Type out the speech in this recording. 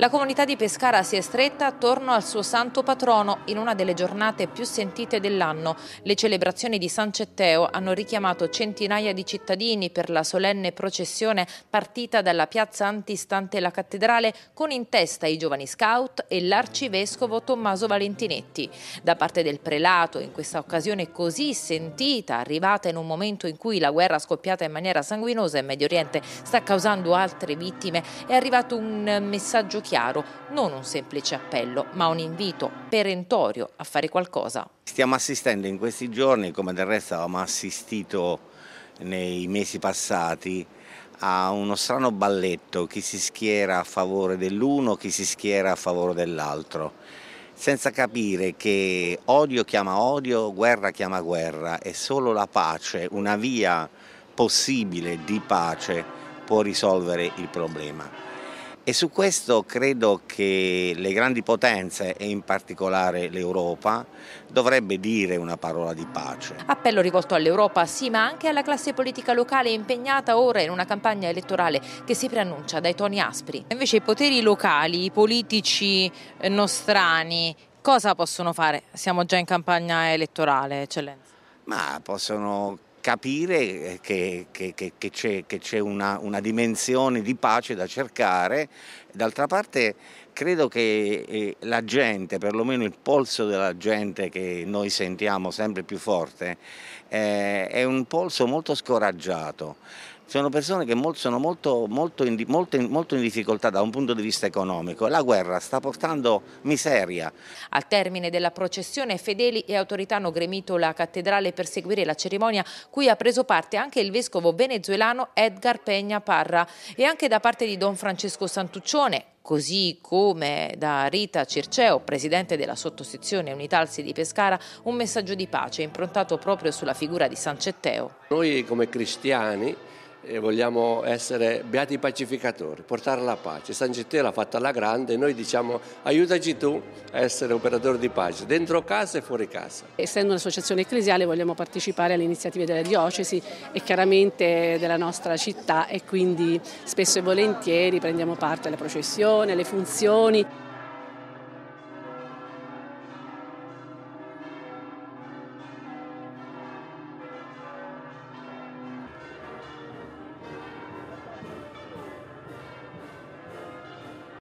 La comunità di Pescara si è stretta attorno al suo santo patrono in una delle giornate più sentite dell'anno. Le celebrazioni di San Cetteo hanno richiamato centinaia di cittadini per la solenne processione partita dalla piazza antistante la cattedrale con in testa i giovani scout e l'arcivescovo Tommaso Valentinetti. Da parte del prelato, in questa occasione così sentita, arrivata in un momento in cui la guerra scoppiata in maniera sanguinosa in Medio Oriente sta causando altre vittime, è arrivato un messaggio chiaro non un semplice appello, ma un invito perentorio a fare qualcosa. Stiamo assistendo in questi giorni, come del resto avevamo assistito nei mesi passati, a uno strano balletto, chi si schiera a favore dell'uno, chi si schiera a favore dell'altro, senza capire che odio chiama odio, guerra chiama guerra e solo la pace, una via possibile di pace può risolvere il problema. E su questo credo che le grandi potenze e in particolare l'Europa dovrebbe dire una parola di pace. Appello rivolto all'Europa sì ma anche alla classe politica locale impegnata ora in una campagna elettorale che si preannuncia dai toni aspri. Invece i poteri locali, i politici eh, nostrani cosa possono fare? Siamo già in campagna elettorale eccellenza. Ma possono capire eh, che, che, che, che c'è, c'è una, una, dimensione di pace da cercare. D'altra parte credo che eh, la gente, perlomeno il polso della gente che noi sentiamo sempre più forte, eh, è un polso molto scoraggiato sono persone che molto, sono molto, molto, in, molto, in, difficoltà da un punto di vista economico. La guerra sta portando miseria. Al termine della processione fedeli e autorità hanno gremito la cattedrale per seguire la cerimonia cui ha preso parte anche il vescovo venezuelano Edgar Peña Parra e anche da parte di Don Francesco Santuccione, così come da Rita Circeo, presidente della sottosezione Unitalsi di Pescara, un messaggio di pace improntato proprio sulla figura di San Cetteo. Noi come cristiani e vogliamo essere beati pacificatori, portare la pace. San Gettino l'ha fatta alla grande e noi diciamo aiutaci tu a essere operatore di pace, dentro casa e fuori casa. Essendo un'associazione ecclesiale vogliamo partecipare alle iniziative della diocesi e chiaramente della nostra città e quindi spesso e volentieri prendiamo parte alle processioni, alle funzioni.